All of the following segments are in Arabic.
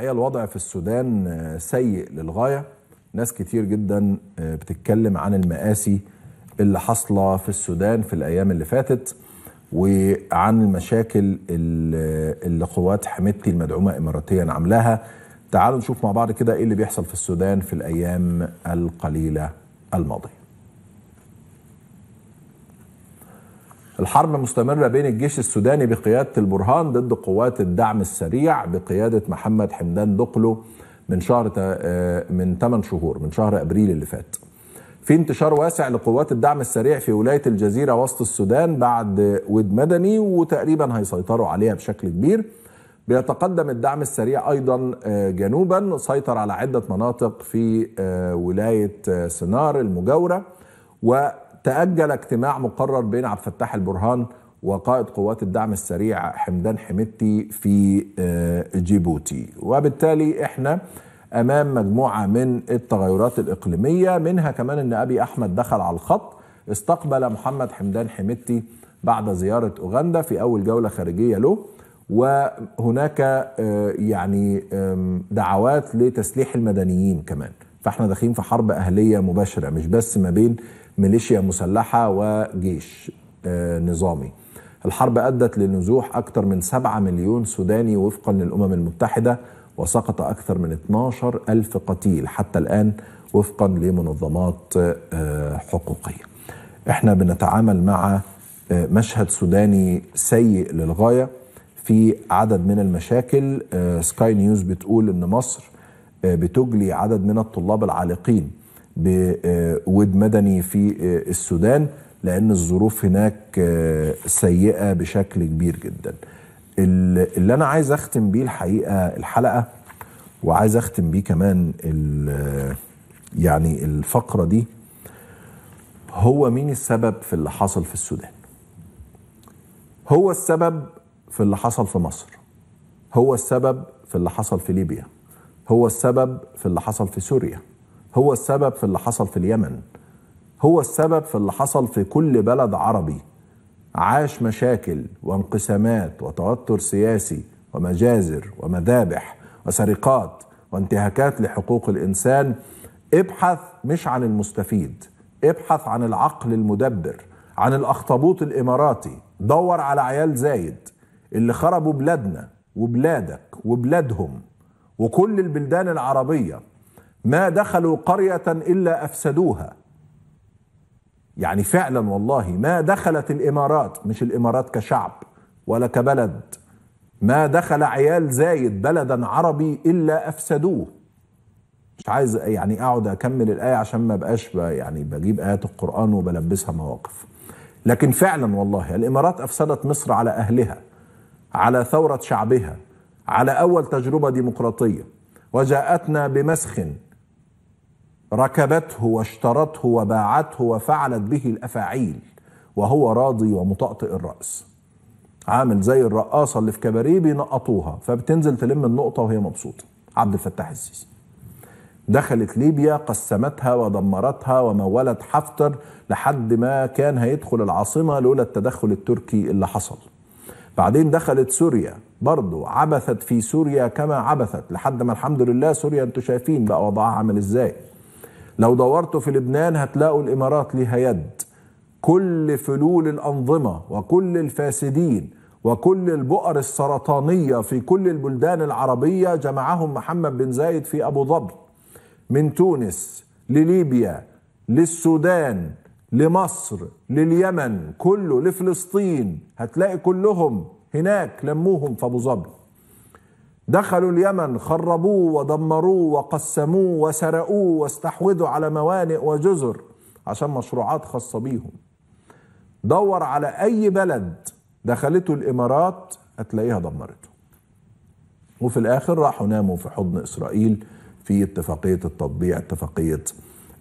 الحقيقه الوضع في السودان آه، سيء للغايه ناس كتير جدا آه، بتتكلم عن المآسي اللي حاصله في السودان في الايام اللي فاتت وعن المشاكل آه، اللي قوات حميدتي المدعومه اماراتيا عاملاها تعالوا نشوف مع بعض كده ايه اللي بيحصل في السودان في الايام القليله الماضيه الحرب مستمرة بين الجيش السوداني بقيادة البرهان ضد قوات الدعم السريع بقيادة محمد حمدان دقلو من شهر آه، من 8 شهور من شهر ابريل اللي فات. في انتشار واسع لقوات الدعم السريع في ولايه الجزيره وسط السودان بعد ود مدني وتقريبا هيسيطروا عليها بشكل كبير. بيتقدم الدعم السريع ايضا آه، جنوبا سيطر على عده مناطق في آه، ولايه سنار المجاوره و تأجل اجتماع مقرر بين عبد الفتاح البرهان وقائد قوات الدعم السريع حمدان حميدتي في آه، جيبوتي وبالتالي احنا امام مجموعه من التغيرات الاقليميه منها كمان ان ابي احمد دخل على الخط استقبل محمد حمدان حميدتي بعد زياره اوغندا في اول جوله خارجيه له وهناك آه، يعني دعوات لتسليح المدنيين كمان فاحنا داخلين في حرب اهليه مباشره مش بس ما بين ميليشيا مسلحة وجيش آه، نظامي الحرب أدت لنزوح أكثر من 7 مليون سوداني وفقا للأمم المتحدة وسقط أكثر من 12 ألف قتيل حتى الآن وفقا لمنظمات آه، حقوقية احنا بنتعامل مع آه، مشهد سوداني سيء للغاية في عدد من المشاكل سكاي نيوز بتقول أن مصر بتجلي عدد من الطلاب العالقين بود آه، مدني في آه، السودان لأن الظروف هناك آه، سيئة بشكل كبير جدا اللي أنا عايز أختم بيه الحقيقة الحلقة وعايز أختم بيه كمان يعني الفقرة دي هو مين السبب في اللي حصل في السودان هو السبب في اللي حصل في مصر هو السبب في اللي حصل في ليبيا هو السبب في اللي حصل في سوريا هو السبب في اللي حصل في اليمن هو السبب في اللي حصل في كل بلد عربي عاش مشاكل وانقسامات وتوتر سياسي ومجازر ومذابح وسرقات وانتهاكات لحقوق الانسان ابحث مش عن المستفيد ابحث عن العقل المدبر عن الاخطبوط الاماراتي دور على عيال زايد اللي خربوا بلادنا وبلادك وبلادهم وكل البلدان العربيه ما دخلوا قرية إلا أفسدوها يعني فعلا والله ما دخلت الإمارات مش الإمارات كشعب ولا كبلد ما دخل عيال زايد بلدا عربي إلا أفسدوه مش عايز يعني أقعد أكمل الآية عشان ما بقاش يعني بجيب آيات القرآن وبلبسها مواقف لكن فعلا والله الإمارات أفسدت مصر على أهلها على ثورة شعبها على أول تجربة ديمقراطية وجاءتنا بمسخ ركبته واشترته وباعته وفعلت به الافاعيل وهو راضي ومطأطئ الرأس عامل زي الرقاصه اللي في كباريه بينقطوها فبتنزل تلم النقطه وهي مبسوطه عبد الفتاح السيسي دخلت ليبيا قسمتها ودمرتها ومولت حفتر لحد ما كان هيدخل العاصمه لولا التدخل التركي اللي حصل بعدين دخلت سوريا برضو عبثت في سوريا كما عبثت لحد ما الحمد لله سوريا انتوا شايفين بقى وضعها عامل ازاي لو دورتوا في لبنان هتلاقوا الامارات ليها يد كل فلول الانظمه وكل الفاسدين وكل البؤر السرطانيه في كل البلدان العربيه جمعهم محمد بن زايد في ابو ظبي من تونس لليبيا للسودان لمصر لليمن كله لفلسطين هتلاقي كلهم هناك لموهم في ابو ظبي دخلوا اليمن خربوه ودمروه وقسموه وسرقوه واستحوذوا على موانئ وجزر عشان مشروعات خاصة بيهم دور على أي بلد دخلته الإمارات هتلاقيها دمرته وفي الآخر راحوا ناموا في حضن إسرائيل في اتفاقية التطبيع اتفاقية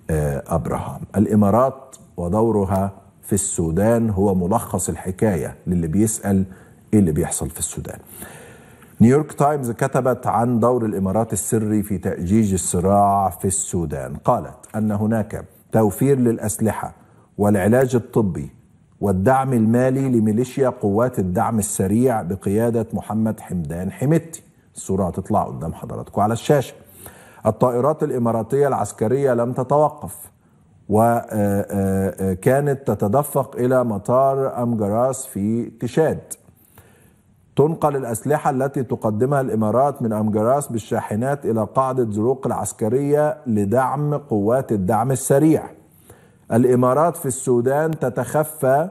آه، أبراهام الإمارات ودورها في السودان هو ملخص الحكاية للي بيسأل إيه اللي بيحصل في السودان نيويورك تايمز كتبت عن دور الامارات السري في تاجيج الصراع في السودان قالت ان هناك توفير للاسلحه والعلاج الطبي والدعم المالي لميليشيا قوات الدعم السريع بقياده محمد حمدان حمدتي الصوره هتطلع قدام حضراتكم على الشاشه الطائرات الاماراتيه العسكريه لم تتوقف وكانت آه، آه، آه، تتدفق الى مطار امجراس في تشاد تنقل الأسلحة التي تقدمها الإمارات من أمجراس بالشاحنات إلى قاعدة زروق العسكرية لدعم قوات الدعم السريع الإمارات في السودان تتخفى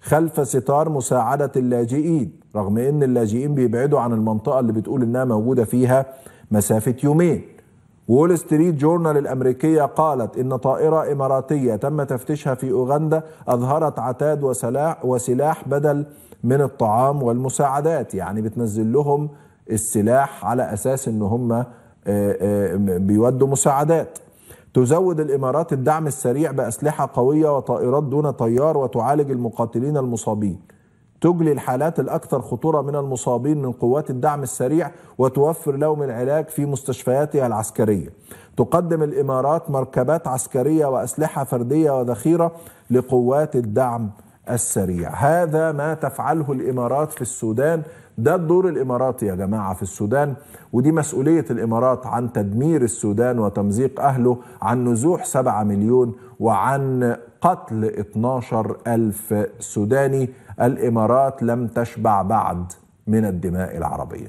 خلف ستار مساعدة اللاجئين رغم أن اللاجئين بيبعدوا عن المنطقة اللي بتقول أنها موجودة فيها مسافة يومين وول ستريت جورنال الأمريكية قالت إن طائرة إماراتية تم تفتيشها في أوغندا أظهرت عتاد وسلاح, وسلاح بدل من الطعام والمساعدات يعني بتنزل لهم السلاح على أساس إن هم آه، آه، بيودوا مساعدات تزود الإمارات الدعم السريع بأسلحة قوية وطائرات دون طيار وتعالج المقاتلين المصابين تجلي الحالات الأكثر خطورة من المصابين من قوات الدعم السريع وتوفر لهم العلاج في مستشفياتها العسكرية تقدم الإمارات مركبات عسكرية وأسلحة فردية وذخيرة لقوات الدعم السريع هذا ما تفعله الإمارات في السودان ده الدور الإماراتي يا جماعة في السودان ودي مسؤولية الإمارات عن تدمير السودان وتمزيق أهله عن نزوح 7 مليون وعن قتل 12 ألف سوداني الامارات لم تشبع بعد من الدماء العربيه